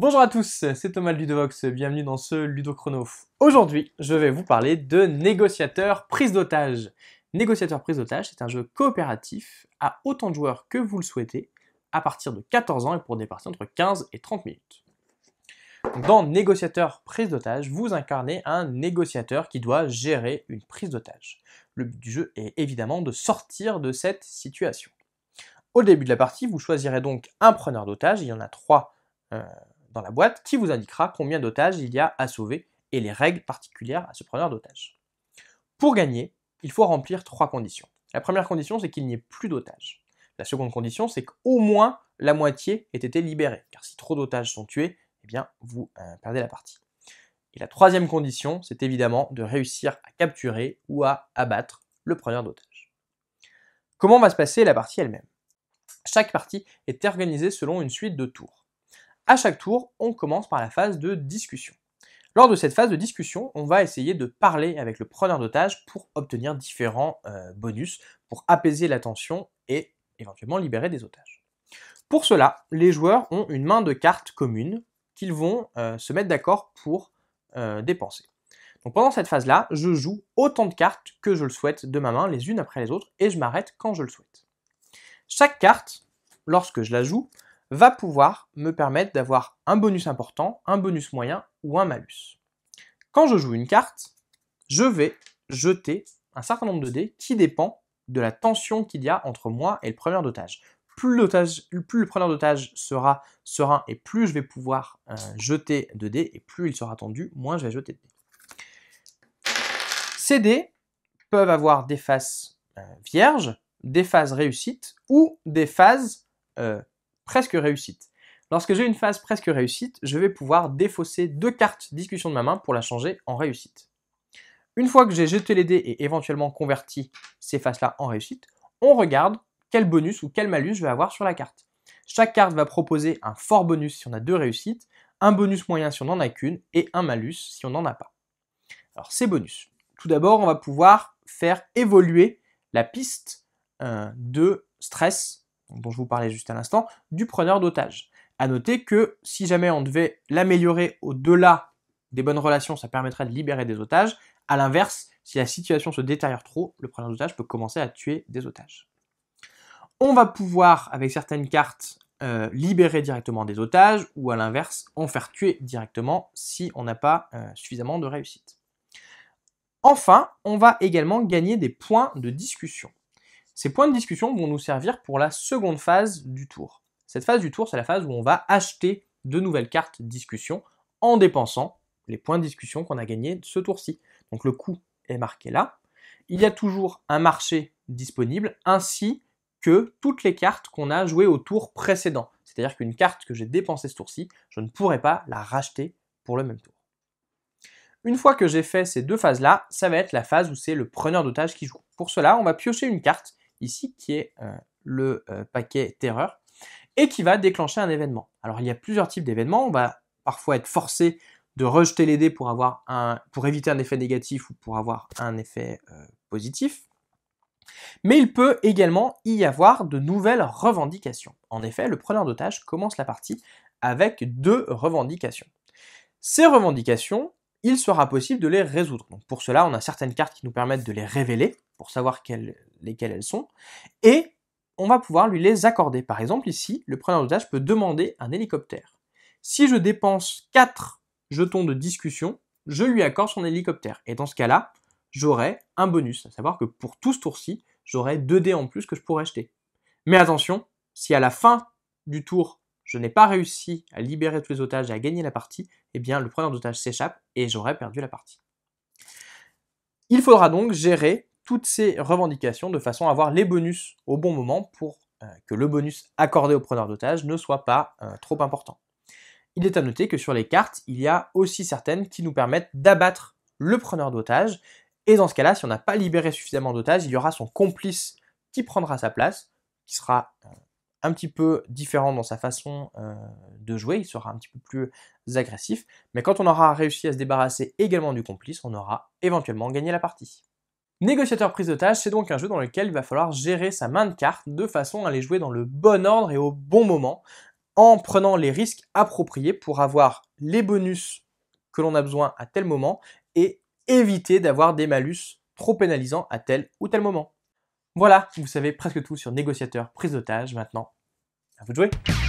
Bonjour à tous, c'est Thomas Ludovox, bienvenue dans ce Ludo Aujourd'hui, je vais vous parler de Négociateur Prise d'Otage. Négociateur Prise d'Otage, c'est un jeu coopératif à autant de joueurs que vous le souhaitez, à partir de 14 ans et pour des parties entre 15 et 30 minutes. Dans Négociateur Prise d'Otage, vous incarnez un négociateur qui doit gérer une prise d'otage. Le but du jeu est évidemment de sortir de cette situation. Au début de la partie, vous choisirez donc un preneur d'otage, il y en a trois euh, dans la boîte qui vous indiquera combien d'otages il y a à sauver et les règles particulières à ce preneur d'otages. Pour gagner, il faut remplir trois conditions. La première condition, c'est qu'il n'y ait plus d'otages. La seconde condition, c'est qu'au moins la moitié ait été libérée, car si trop d'otages sont tués, eh bien, vous euh, perdez la partie. Et la troisième condition, c'est évidemment de réussir à capturer ou à abattre le preneur d'otages. Comment va se passer la partie elle-même Chaque partie est organisée selon une suite de tours. À chaque tour, on commence par la phase de discussion. Lors de cette phase de discussion, on va essayer de parler avec le preneur d'otage pour obtenir différents euh, bonus, pour apaiser la tension et éventuellement libérer des otages. Pour cela, les joueurs ont une main de cartes commune qu'ils vont euh, se mettre d'accord pour euh, dépenser. Donc pendant cette phase-là, je joue autant de cartes que je le souhaite de ma main, les unes après les autres, et je m'arrête quand je le souhaite. Chaque carte, lorsque je la joue, va pouvoir me permettre d'avoir un bonus important, un bonus moyen ou un malus. Quand je joue une carte, je vais jeter un certain nombre de dés qui dépend de la tension qu'il y a entre moi et le premier d'otage. Plus, le premier d'otage sera serein et plus je vais pouvoir euh, jeter de dés et plus il sera tendu, moins je vais jeter de dés. Ces dés peuvent avoir des faces euh, vierges, des phases réussites ou des phases euh, presque réussite. Lorsque j'ai une phase presque réussite, je vais pouvoir défausser deux cartes discussion de ma main pour la changer en réussite. Une fois que j'ai jeté les dés et éventuellement converti ces faces-là en réussite, on regarde quel bonus ou quel malus je vais avoir sur la carte. Chaque carte va proposer un fort bonus si on a deux réussites, un bonus moyen si on n'en a qu'une et un malus si on n'en a pas. Alors ces bonus. Tout d'abord, on va pouvoir faire évoluer la piste euh, de stress dont je vous parlais juste à l'instant, du preneur d'otages. À noter que si jamais on devait l'améliorer au-delà des bonnes relations, ça permettrait de libérer des otages. À l'inverse, si la situation se détériore trop, le preneur d'otages peut commencer à tuer des otages. On va pouvoir, avec certaines cartes, euh, libérer directement des otages ou à l'inverse, en faire tuer directement si on n'a pas euh, suffisamment de réussite. Enfin, on va également gagner des points de discussion. Ces points de discussion vont nous servir pour la seconde phase du tour. Cette phase du tour, c'est la phase où on va acheter de nouvelles cartes discussion en dépensant les points de discussion qu'on a gagnés ce tour-ci. Donc le coût est marqué là. Il y a toujours un marché disponible ainsi que toutes les cartes qu'on a jouées au tour précédent. C'est-à-dire qu'une carte que j'ai dépensée ce tour-ci, je ne pourrai pas la racheter pour le même tour. Une fois que j'ai fait ces deux phases-là, ça va être la phase où c'est le preneur d'otage qui joue. Pour cela, on va piocher une carte ici, qui est euh, le euh, paquet terreur, et qui va déclencher un événement. Alors il y a plusieurs types d'événements, on va parfois être forcé de rejeter les dés pour, avoir un, pour éviter un effet négatif ou pour avoir un effet euh, positif. Mais il peut également y avoir de nouvelles revendications. En effet, le preneur d'otage commence la partie avec deux revendications. Ces revendications, il sera possible de les résoudre. pour cela, on a certaines cartes qui nous permettent de les révéler, pour savoir lesquelles elles sont, et on va pouvoir lui les accorder. Par exemple, ici, le preneur d'otage peut demander un hélicoptère. Si je dépense 4 jetons de discussion, je lui accorde son hélicoptère. Et dans ce cas-là, j'aurai un bonus, à savoir que pour tout ce tour-ci, j'aurai 2 dés en plus que je pourrais acheter. Mais attention, si à la fin du tour, je n'ai pas réussi à libérer tous les otages et à gagner la partie, eh bien le preneur d'otages s'échappe et j'aurais perdu la partie. Il faudra donc gérer toutes ces revendications de façon à avoir les bonus au bon moment pour euh, que le bonus accordé au preneur d'otages ne soit pas euh, trop important. Il est à noter que sur les cartes, il y a aussi certaines qui nous permettent d'abattre le preneur d'otages, et dans ce cas-là, si on n'a pas libéré suffisamment d'otages, il y aura son complice qui prendra sa place, qui sera euh, un petit peu différent dans sa façon euh, de jouer, il sera un petit peu plus agressif, mais quand on aura réussi à se débarrasser également du complice, on aura éventuellement gagné la partie. Négociateur prise d'otage, c'est donc un jeu dans lequel il va falloir gérer sa main de cartes de façon à les jouer dans le bon ordre et au bon moment, en prenant les risques appropriés pour avoir les bonus que l'on a besoin à tel moment et éviter d'avoir des malus trop pénalisants à tel ou tel moment. Voilà, vous savez presque tout sur Négociateur, prise d'otage. Maintenant, à vous de jouer.